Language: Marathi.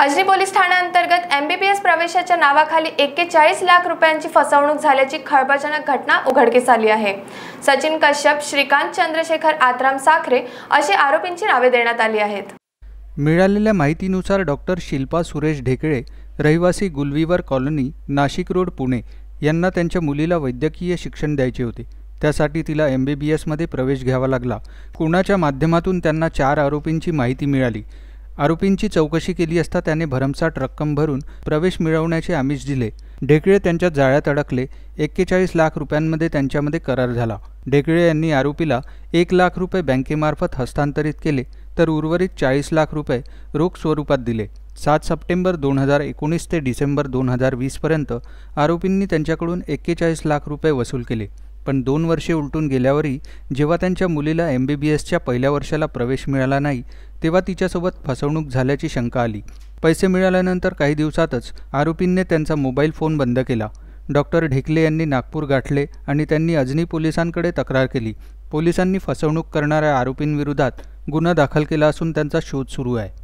अजनी पोलीस ठाण्याअंतर्गत एमबीबीएस प्रवेशाच्या नावाखाली एक्केचाळीस लाख रुपयांची फसवणूक झाल्याची खळबळजनक घटना उघडकीस आली आहे सचिन कश्यप श्रीकांत चंद्रशेखर आत्राम साखरे अशी आरोपींची नावे देण्यात आली आहेत मिळालेल्या माहितीनुसार डॉक्टर शिल्पा सुरेश ढेकळे रहिवासी गुलवीवर कॉलनी नाशिक रोड पुणे यांना त्यांच्या मुलीला वैद्यकीय शिक्षण द्यायचे होते त्यासाठी तिला एम बी बी एसमध्ये प्रवेश घ्यावा लागला कुणाच्या माध्यमातून त्यांना चार आरोपींची माहिती मिळाली आरोपींची चौकशी केली असता त्याने भरमसाठ रक्कम भरून प्रवेश मिळवण्याचे आमिष दिले ढेकळे त्यांच्या जाळ्यात अडकले एक्केचाळीस लाख रुपयांमध्ये त्यांच्यामध्ये करार झाला ढेकळे यांनी आरोपीला एक लाख रुपये बँकेमार्फत हस्तांतरित केले तर उर्वरित चाळीस लाख रुपये रोख स्वरूपात दिले सात सप्टेंबर दोन हजार एकोणीस ते डिसेंबर दोन हजार वीसपर्यंत आरोपींनी त्यांच्याकडून एक्केचाळीस लाख रुपये वसूल केले पण दोन वर्षे उलटून गेल्यावरही जेव्हा त्यांच्या मुलीला एम बी बी एसच्या पहिल्या वर्षाला प्रवेश मिळाला नाही तेव्हा तिच्यासोबत फसवणूक झाल्याची शंका आली पैसे मिळाल्यानंतर काही दिवसातच आरोपींनी त्यांचा मोबाईल फोन बंद केला डॉक्टर ढेकले यांनी नागपूर गाठले आणि त्यांनी अजनी पोलिसांकडे तक्रार केली पोलिसांनी फसवणूक करणाऱ्या आरोपींविरोधात गुन्हा दाखल केला असून त्यांचा शोध सुरू आहे